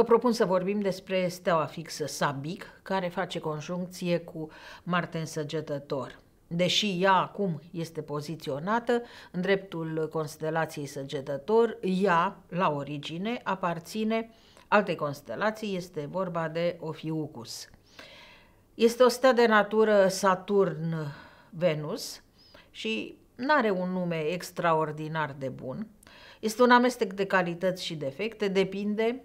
Vă propun să vorbim despre steaua fixă Sabic, care face conjuncție cu Marte în săgetător. Deși ea acum este poziționată în dreptul constelației săgetător, ea, la origine, aparține alte constelații, este vorba de Ofiucus. Este o stea de natură Saturn-Venus și nu are un nume extraordinar de bun. Este un amestec de calități și defecte, depinde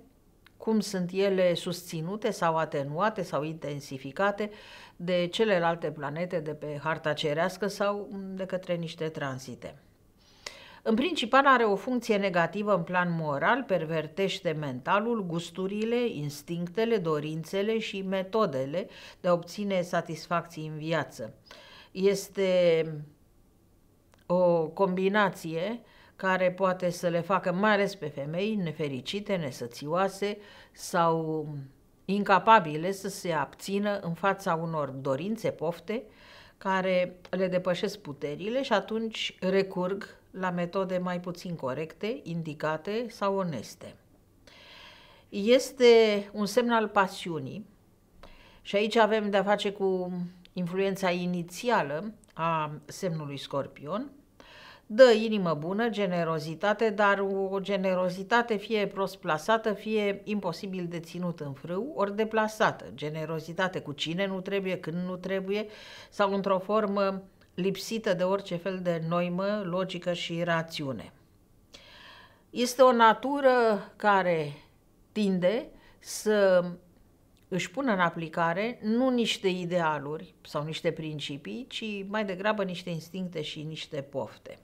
cum sunt ele susținute sau atenuate sau intensificate de celelalte planete de pe harta cerească sau de către niște tranzite. În principal are o funcție negativă în plan moral, pervertește mentalul, gusturile, instinctele, dorințele și metodele de a obține satisfacții în viață. Este o combinație uh, care poate să le facă, mai ales pe femei, nefericite, nesățioase sau incapabile să se abțină în fața unor dorințe pofte care le depășesc puterile și atunci recurg la metode mai puțin corecte, indicate sau oneste. Este un semn al pasiunii și aici avem de-a face cu influența inițială a semnului scorpion, dă inimă bună, generozitate, dar o generozitate fie prost plasată, fie imposibil de ținut în frâu, ori deplasată. Generozitate cu cine nu trebuie, când nu trebuie, sau într-o formă lipsită de orice fel de noimă, logică și rațiune. Este o natură care tinde să își pună în aplicare nu niște idealuri sau niște principii, ci mai degrabă niște instincte și niște pofte.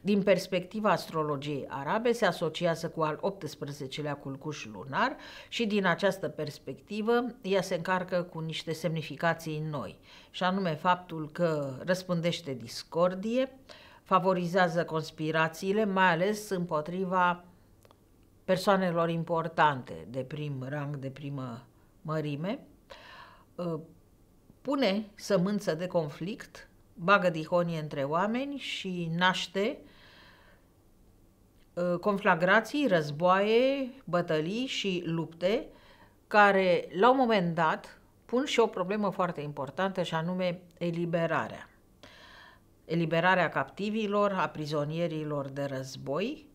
Din perspectiva astrologiei arabe, se asociază cu al 18-lea culcuș lunar și din această perspectivă ea se încarcă cu niște semnificații noi, și anume faptul că răspândește discordie, favorizează conspirațiile, mai ales împotriva persoanelor importante de prim rang, de primă mărime, ă, pune sămânță de conflict bagă dihonie între oameni și naște ă, conflagrații, războaie, bătălii și lupte care la un moment dat pun și o problemă foarte importantă și anume eliberarea. Eliberarea captivilor, a prizonierilor de război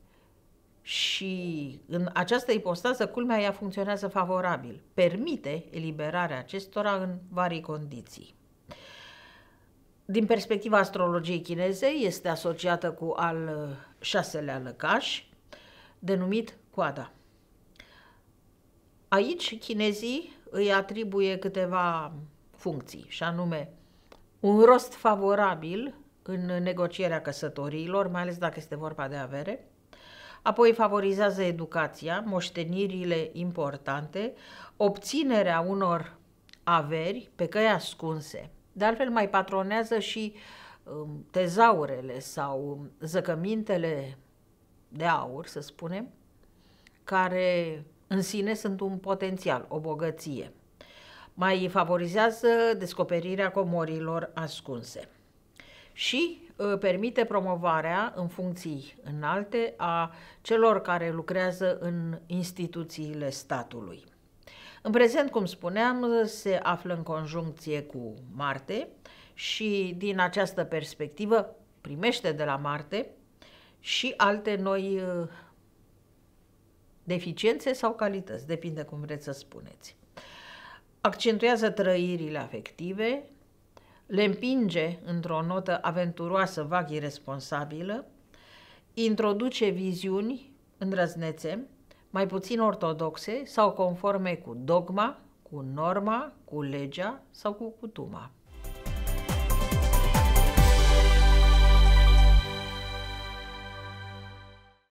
și în această ipostază, culmea, ea funcționează favorabil. Permite eliberarea acestora în varii condiții din perspectiva astrologiei chineze, este asociată cu al uh, șaselea lăcaș, denumit coada. Aici chinezii îi atribuie câteva funcții, și anume un rost favorabil în negocierea căsătoriilor, mai ales dacă este vorba de avere, apoi favorizează educația, moștenirile importante, obținerea unor averi pe căi ascunse – de altfel mai patronează și um, tezaurele sau zăcămintele de aur, să spunem, care în sine sunt un potențial, o bogăție. Mai favorizează descoperirea comorilor ascunse și uh, permite promovarea în funcții înalte a celor care lucrează în instituțiile statului. În prezent, cum spuneam, se află în conjuncție cu Marte și din această perspectivă primește de la Marte și alte noi uh, deficiențe sau calități, depinde cum vreți să spuneți. Accentuează trăirile afective, le împinge într-o notă aventuroasă, vag irresponsabilă, introduce viziuni îndrăznețe, mai puțin ortodoxe sau conforme cu dogma, cu norma, cu legea sau cu cutuma.